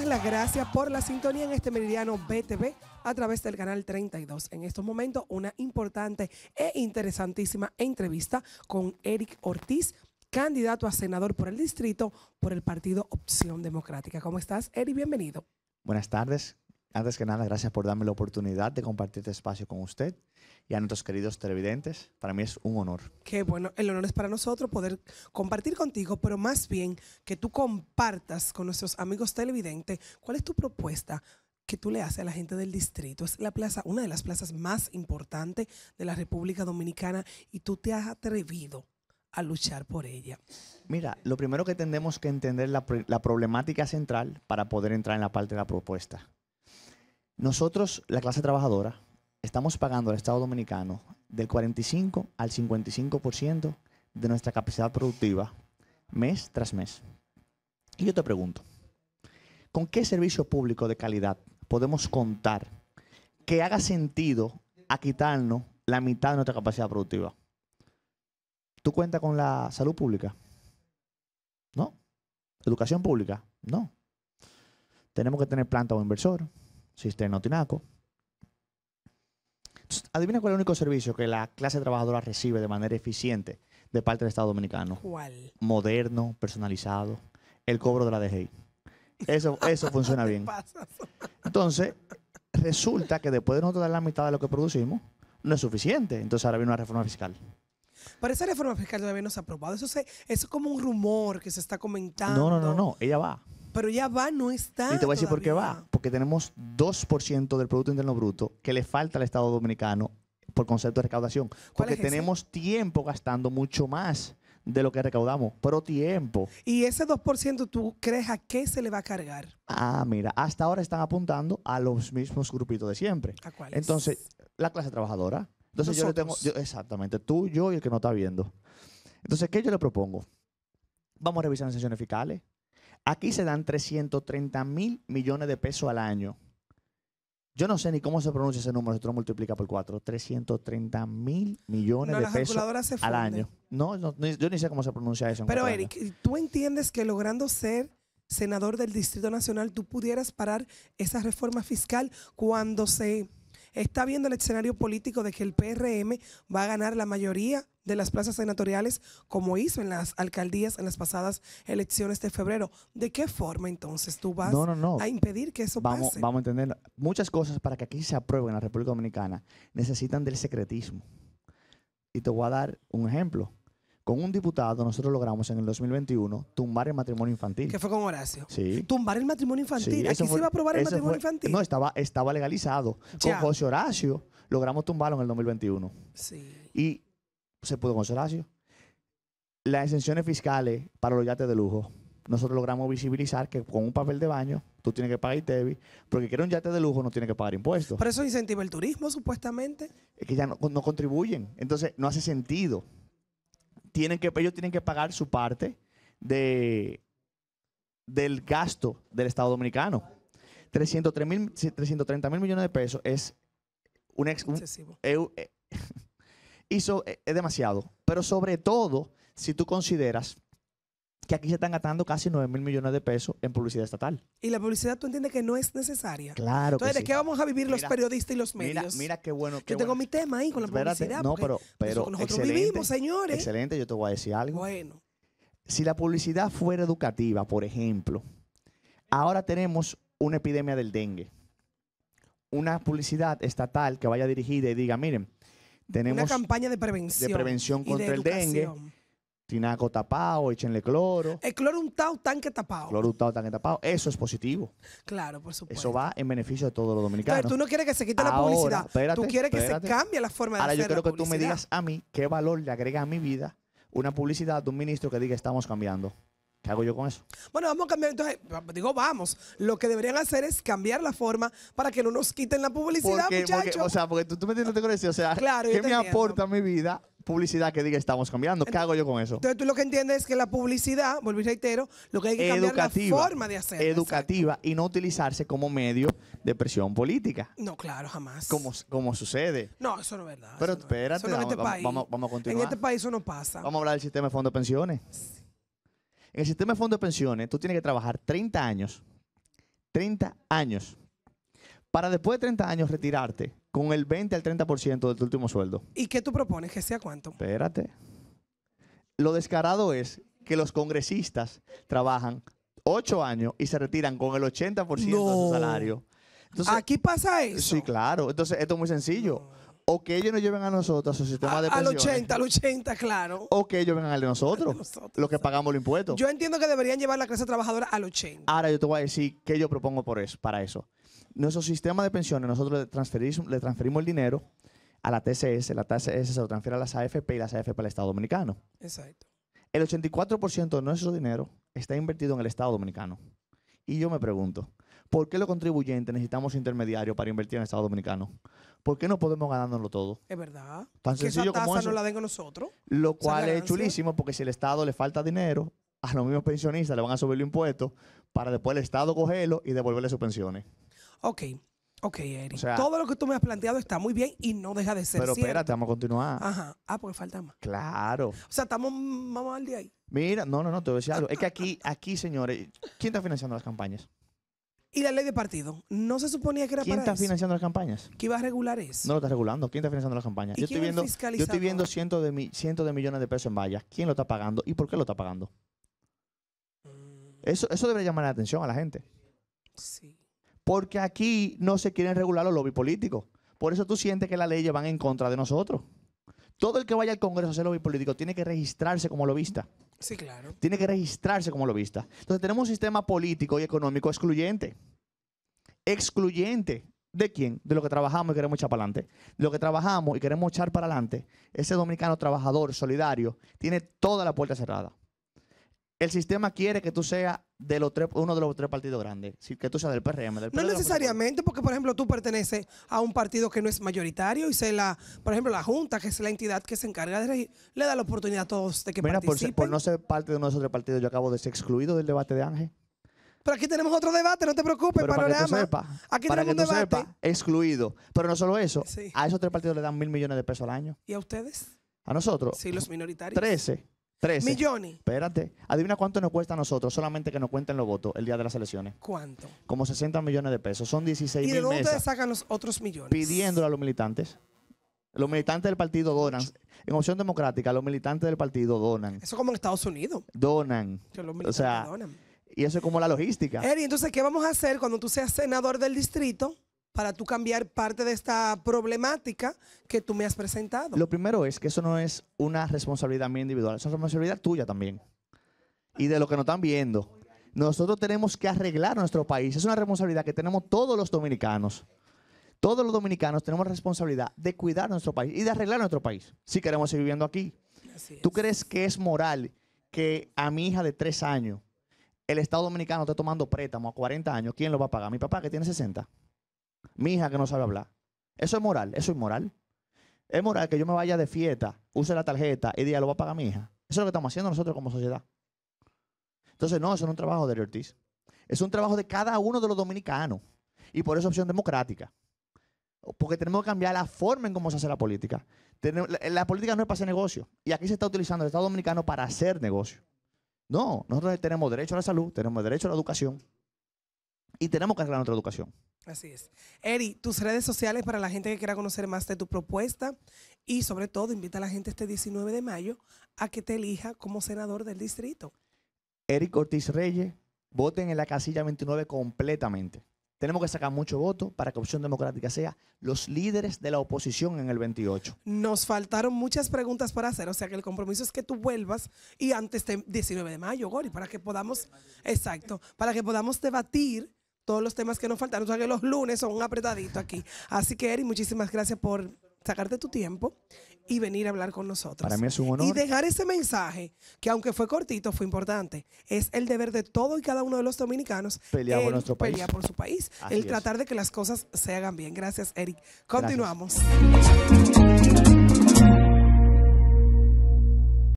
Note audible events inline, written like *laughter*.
las gracias por la sintonía en este meridiano BTV a través del canal 32. En estos momentos, una importante e interesantísima entrevista con Eric Ortiz, candidato a senador por el distrito por el partido Opción Democrática. ¿Cómo estás, Eric? Bienvenido. Buenas tardes. Antes que nada, gracias por darme la oportunidad de compartir este espacio con usted y a nuestros queridos televidentes. Para mí es un honor. Qué bueno, el honor es para nosotros poder compartir contigo, pero más bien que tú compartas con nuestros amigos televidentes cuál es tu propuesta que tú le haces a la gente del distrito. Es la plaza, una de las plazas más importantes de la República Dominicana y tú te has atrevido a luchar por ella? Mira, lo primero que tenemos que entender la, la problemática central para poder entrar en la parte de la propuesta. Nosotros, la clase trabajadora, estamos pagando al Estado Dominicano del 45 al 55% de nuestra capacidad productiva mes tras mes. Y yo te pregunto, ¿con qué servicio público de calidad podemos contar que haga sentido a quitarnos la mitad de nuestra capacidad productiva? ¿Tú cuentas con la salud pública? No. ¿Educación pública? No. Tenemos que tener planta o inversor Sistema tinaco Adivina cuál es el único servicio que la clase trabajadora recibe de manera eficiente de parte del Estado Dominicano. ¿Cuál? Moderno, personalizado, el cobro de la DGI. Eso, *laughs* eso funciona bien. Entonces, resulta que después de nosotros dar la mitad de lo que producimos, no es suficiente. Entonces ahora viene una reforma fiscal. Para esa reforma fiscal todavía no se ha aprobado. Eso, eso es como un rumor que se está comentando. No, no, no, no. Ella va. Pero ya va, no está. Y te voy a decir por qué va. Porque tenemos 2% del Producto Interno Bruto que le falta al Estado Dominicano por concepto de recaudación. Porque tenemos tiempo gastando mucho más de lo que recaudamos, pero tiempo. ¿Y ese 2% tú crees a qué se le va a cargar? Ah, mira, hasta ahora están apuntando a los mismos grupitos de siempre. ¿A cuáles? Entonces, la clase trabajadora. Entonces yo le tengo, exactamente, tú, yo y el que no está viendo. Entonces, ¿qué yo le propongo? Vamos a revisar las sesiones fiscales. Aquí se dan 330 mil millones de pesos al año. Yo no sé ni cómo se pronuncia ese número, si tú lo multiplica por cuatro. 330 mil millones de pesos al año. No, yo ni sé cómo se pronuncia eso. Pero Eric, ¿tú entiendes que logrando ser senador del Distrito Nacional tú pudieras parar esa reforma fiscal cuando se está viendo el escenario político de que el PRM va a ganar la mayoría de las plazas senatoriales como hizo en las alcaldías en las pasadas elecciones de febrero. ¿De qué forma entonces tú vas a impedir que eso pase? Vamos a entender. Muchas cosas para que aquí se apruebe en la República Dominicana necesitan del secretismo. Y te voy a dar un ejemplo. Con un diputado nosotros logramos en el 2021 tumbar el matrimonio infantil. Que fue con Horacio. Sí. Tumbar el matrimonio infantil. Aquí se iba a aprobar el matrimonio infantil. No, estaba, estaba legalizado. Con José Horacio logramos tumbarlo en el 2021. Sí. Y se pudo con Celacio. Las exenciones fiscales para los yates de lujo. Nosotros logramos visibilizar que con un papel de baño tú tienes que pagar ITEVI, porque quiere un yate de lujo no tiene que pagar impuestos. Pero eso incentiva el turismo, supuestamente. Es que ya no, contribuyen. Entonces, no hace sentido. Tienen que, ellos tienen que pagar su parte de, del gasto del Estado Dominicano. 330 mil millones de pesos es un, excesivo. Eh, y eh, es demasiado. Pero sobre todo, si tú consideras que aquí se están gastando casi 9 mil millones de pesos en publicidad estatal. Y la publicidad tú entiendes que no es necesaria. Claro. Entonces, ¿de qué vamos a vivir los periodistas y los medios? Mira, mira qué bueno. que yo tengo mi tema ahí con la publicidad. No, pero, pues, pero nosotros vivimos, señores. Excelente, yo te voy a decir algo. Bueno. Si la publicidad fuera educativa, por ejemplo, ahora tenemos una epidemia del dengue. Una publicidad estatal que vaya dirigida y diga, miren, tenemos una campaña de prevención. De prevención contra el dengue. Tinaco tapado, échenle cloro. El cloro untado, tanque tapado. Cloro untado, tanque tapado. Eso es positivo. Claro, por supuesto. Eso va en beneficio de todos los dominicanos. Pero tú no quieres que se quite la publicidad. tú quieres que se cambie la forma de Ahora, yo quiero que tú me digas a mí qué valor le agrega a mi vida una publicidad de un ministro que diga estamos cambiando. ¿Qué hago yo con eso? Bueno, vamos a cambiar. Entonces, digo, vamos. Lo que deberían hacer es cambiar la forma para que no nos quiten la publicidad, muchachos. o sea, porque tú, me entiendes que eso. O sea, ¿qué me aporta a mi vida publicidad que diga estamos cambiando? ¿Qué hago yo con eso? Entonces, tú lo que entiendes es que la publicidad, volví a reitero, lo que hay que cambiar es la forma de hacer. Educativa y no utilizarse como medio de presión política. No, claro, jamás. Como, como sucede. No, eso no es verdad. Pero espérate, vamos, este vamos, vamos, a continuar. En este país eso no pasa. Vamos a hablar del sistema de fondos de pensiones. Sí. En el sistema de fondos de pensiones, tú tienes que trabajar 30 años, 30 años, para después de 30 años retirarte con el 20 al 30% de tu último sueldo. ¿Y qué tú propones? ¿Que sea cuánto? Espérate. Lo descarado es que los congresistas trabajan 8 años y se retiran con el 80% de su salario. Aquí pasa eso. Sí, claro. Entonces, esto es muy sencillo o que ellos nos lleven a nosotros a su sistema de pensiones. Al 80, al 80, claro. O que ellos vengan a de nosotros, los que pagamos los impuestos. Yo entiendo que deberían llevar la clase trabajadora al 80. Ahora yo te voy a decir qué yo propongo por eso, para eso. Nuestro sistema de pensiones, nosotros le transferimos, le transferimos el dinero a la TCS, la TCS se lo transfiere a las AFP y las AFP al Estado Dominicano. Exacto. El 84% de nuestro dinero está invertido en el Estado Dominicano. Y yo me pregunto, ¿Por qué los contribuyentes necesitamos intermediarios para invertir en el Estado Dominicano? ¿Por qué no podemos ganándolo todo? Es verdad. Tan sencillo esa tasa no la den nosotros. Lo cual es chulísimo porque si al Estado le falta dinero, a los mismos pensionistas le van a subir el impuesto para después el Estado cogerlo y devolverle sus pensiones. Ok. Ok, Eric. Todo lo que tú me has planteado está muy bien y no deja de ser Pero espérate, vamos a continuar. Ajá. Ah, porque falta más. Claro. O sea, estamos más al día. ahí. Mira, no, no, no, te voy a decir algo. Es que *laughs* aquí, aquí, señores, ¿quién está financiando las campañas? Y la ley de partido. No se suponía que era ¿Quién está financiando las campañas? Quién va a regular eso. No lo está regulando. ¿Quién está financiando las campañas? yo, estoy viendo, cientos de, cientos de millones de pesos en vallas. ¿Quién lo está pagando y por qué lo está pagando? Eso, eso debería llamar la atención a la gente. Sí. Porque aquí no se quieren regular los lobbies políticos. Por eso tú sientes que las leyes van en contra de nosotros todo el que vaya al Congreso a hacer lobby político tiene que registrarse como lobista. Sí, claro. Tiene que registrarse como lobista. Entonces tenemos un sistema político y económico excluyente. Excluyente. ¿De quién? De lo que trabajamos y queremos echar para adelante. De lo que trabajamos y queremos echar para adelante. Ese dominicano trabajador, solidario, tiene toda la puerta cerrada. El sistema quiere que tú seas de los tres, uno de los tres partidos grandes, que tú seas del PRM. Del PRM no necesariamente, porque por ejemplo tú perteneces a un partido que no es mayoritario y se la, por ejemplo, la Junta, que es la entidad que se encarga de regir, le da la oportunidad a todos de que Mira, participen. Por, por no ser parte de uno de esos tres partidos, yo acabo de ser excluido del debate de Ángel. Pero aquí tenemos otro debate, no te preocupes, Para que tú aquí tenemos debate. excluido. Pero no solo eso, a esos tres partidos le dan mil millones de pesos al año. ¿Y a ustedes? A nosotros. Sí, los minoritarios. Trece. Millones. Espérate. Adivina cuánto nos cuesta a nosotros solamente que nos cuenten los votos el día de las elecciones. ¿Cuánto? Como 60 millones de pesos. Son 16 ¿Y de dónde sacan los otros millones? Pidiéndolo a los militantes. Los militantes del partido donan. En opción democrática, los militantes del partido donan. Eso como en Estados Unidos. Donan. o sea, donan. Y eso es como la logística. Eri, entonces, ¿qué vamos a hacer cuando tú seas senador del distrito? para tú cambiar parte de esta problemática que tú me has presentado. Lo primero es que eso no es una responsabilidad mía individual, es una responsabilidad tuya también. Y de lo que nos están viendo. Nosotros tenemos que arreglar nuestro país. Es una responsabilidad que tenemos todos los dominicanos. Todos los dominicanos tenemos responsabilidad de cuidar nuestro país y de arreglar nuestro país si queremos seguir viviendo aquí. ¿Tú crees que es moral que a mi hija de tres años el Estado Dominicano esté tomando préstamo a 40 años? ¿Quién lo va a pagar? Mi papá que tiene 60. Mi hija que no sabe hablar. Eso es moral, eso es moral. Es moral que yo me vaya de fiesta, use la tarjeta y diga, lo va a pagar mi hija. Eso es lo que estamos haciendo nosotros como sociedad. Entonces, no, eso no es un trabajo de Ortiz. Es un trabajo de cada uno de los dominicanos. Y por eso opción democrática. Porque tenemos que cambiar la forma en cómo se hace la política. La política no es para hacer negocio. Y aquí se está utilizando el Estado Dominicano para hacer negocio. No, nosotros tenemos derecho a la salud, tenemos derecho a la educación. Y tenemos que arreglar nuestra educación. Así es. Eri, tus redes sociales para la gente que quiera conocer más de tu propuesta y sobre todo invita a la gente este 19 de mayo a que te elija como senador del distrito. Eric Ortiz Reyes, voten en la casilla 29 completamente. Tenemos que sacar mucho voto para que Opción Democrática sea los líderes de la oposición en el 28. Nos faltaron muchas preguntas para hacer, o sea que el compromiso es que tú vuelvas y antes del 19 de mayo, Gori, para que podamos, exacto, para que podamos debatir todos los temas que nos faltan, O sea que los lunes son un apretadito aquí. Así que, Eric, muchísimas gracias por sacarte tu tiempo y venir a hablar con nosotros. Para mí es un honor. Y dejar ese mensaje, que aunque fue cortito, fue importante. Es el deber de todo y cada uno de los dominicanos pelear por nuestro país. Pelear por su país. el tratar de que las cosas se hagan bien. Gracias, Eric. Continuamos.